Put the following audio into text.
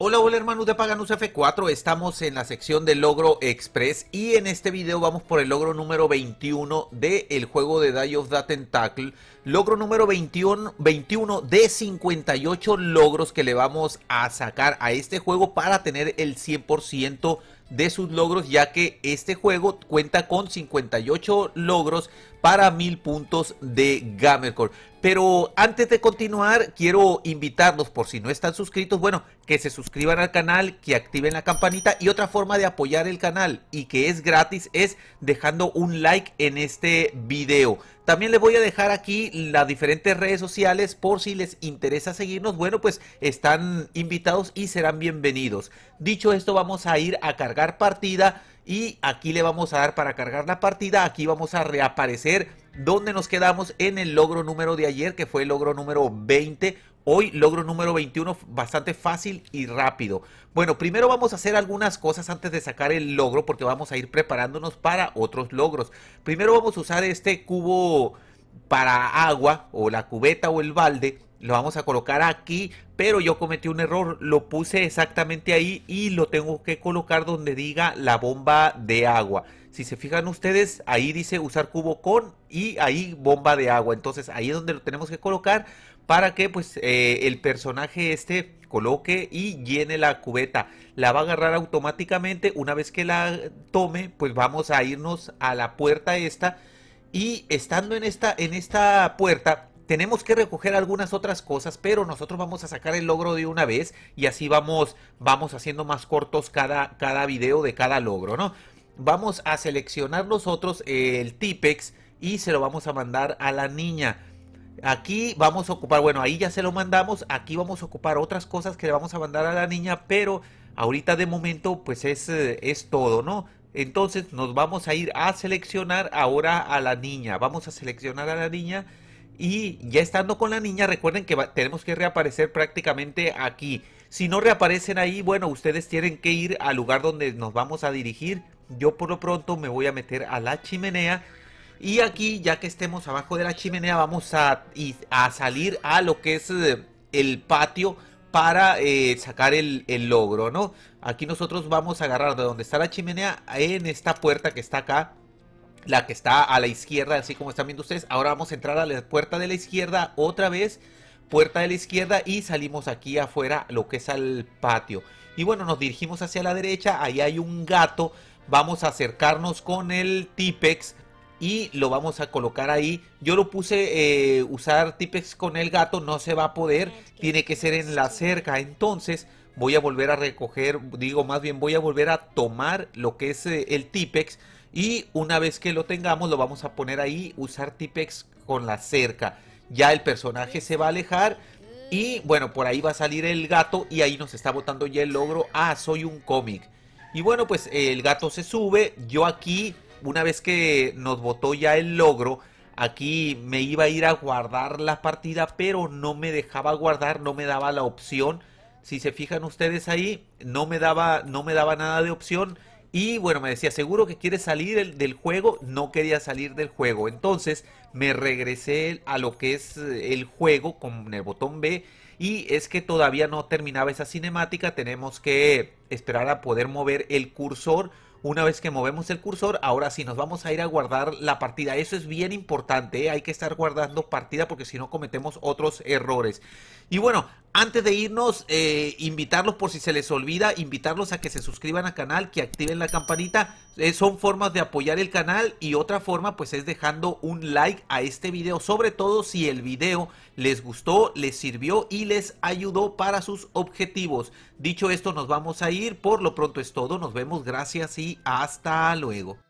Hola, hola hermanos de Paganus F4, estamos en la sección de logro express y en este video vamos por el logro número 21 del el juego de Die of the Tentacle, logro número 21, 21 de 58 logros que le vamos a sacar a este juego para tener el 100% de sus logros, ya que este juego cuenta con 58 logros para 1000 puntos de Gamercore. Pero antes de continuar, quiero invitarlos, por si no están suscritos, bueno, que se suscriban al canal, que activen la campanita y otra forma de apoyar el canal y que es gratis es dejando un like en este video. También les voy a dejar aquí las diferentes redes sociales por si les interesa seguirnos. Bueno, pues están invitados y serán bienvenidos. Dicho esto, vamos a ir a cargar partida y aquí le vamos a dar para cargar la partida. Aquí vamos a reaparecer donde nos quedamos en el logro número de ayer, que fue el logro número 20, Hoy logro número 21 bastante fácil y rápido. Bueno, primero vamos a hacer algunas cosas antes de sacar el logro porque vamos a ir preparándonos para otros logros. Primero vamos a usar este cubo para agua o la cubeta o el balde lo vamos a colocar aquí, pero yo cometí un error, lo puse exactamente ahí y lo tengo que colocar donde diga la bomba de agua. Si se fijan ustedes, ahí dice usar cubo con y ahí bomba de agua. Entonces ahí es donde lo tenemos que colocar para que pues eh, el personaje este coloque y llene la cubeta. La va a agarrar automáticamente. Una vez que la tome, pues vamos a irnos a la puerta esta. Y estando en esta, en esta puerta, tenemos que recoger algunas otras cosas, pero nosotros vamos a sacar el logro de una vez y así vamos, vamos haciendo más cortos cada, cada video de cada logro, ¿no? Vamos a seleccionar nosotros el Tipex y se lo vamos a mandar a la niña. Aquí vamos a ocupar, bueno, ahí ya se lo mandamos, aquí vamos a ocupar otras cosas que le vamos a mandar a la niña, pero ahorita de momento pues es, eh, es todo, ¿no? Entonces nos vamos a ir a seleccionar ahora a la niña, vamos a seleccionar a la niña y ya estando con la niña, recuerden que tenemos que reaparecer prácticamente aquí. Si no reaparecen ahí, bueno, ustedes tienen que ir al lugar donde nos vamos a dirigir. Yo por lo pronto me voy a meter a la chimenea. Y aquí, ya que estemos abajo de la chimenea, vamos a, salir a lo que es eh, el patio para eh, sacar el, el logro, ¿no? Aquí nosotros vamos a agarrar de donde está la chimenea en esta puerta que está acá la que está a la izquierda, así como están viendo ustedes. Ahora vamos a entrar a la puerta de la izquierda otra vez, puerta de la izquierda y salimos aquí afuera, lo que es al patio. Y bueno, nos dirigimos hacia la derecha, ahí hay un gato, vamos a acercarnos con el Tipex y lo vamos a colocar ahí. Yo lo puse eh, usar Tipex con el gato, no se va a poder, tiene que ser en la cerca, entonces... Voy a volver a recoger, digo más bien voy a volver a tomar lo que es eh, el Tipex y una vez que lo tengamos, lo vamos a poner ahí, usar Tipex con la cerca. Ya el personaje se va a alejar. Y bueno, por ahí va a salir el gato y ahí nos está botando ya el logro. Ah, soy un cómic. Y bueno, pues el gato se sube. Yo aquí, una vez que nos botó ya el logro, aquí me iba a ir a guardar la partida, pero no me dejaba guardar, no me daba la opción. Si se fijan ustedes ahí, no me daba, no me daba nada de opción y bueno, me decía, seguro que quiere salir del juego. No quería salir del juego. Entonces me regresé a lo que es eh, el juego con el botón B. Y es que todavía no terminaba esa cinemática. Tenemos que esperar a poder mover el cursor. Una vez que movemos el cursor, ahora sí nos vamos a ir a guardar la partida. Eso es bien importante. ¿eh? Hay que estar guardando partida porque si no cometemos otros errores. Y bueno, antes de irnos, eh, invitarlos por si se les olvida, invitarlos a que se suscriban al canal, que activen la campanita. Eh, son formas de apoyar el canal y otra forma pues es dejando un like a este video, sobre todo si el video les gustó, les sirvió y les ayudó para sus objetivos. Dicho esto, nos vamos a ir. Por lo pronto es todo. Nos vemos. Gracias y hasta luego.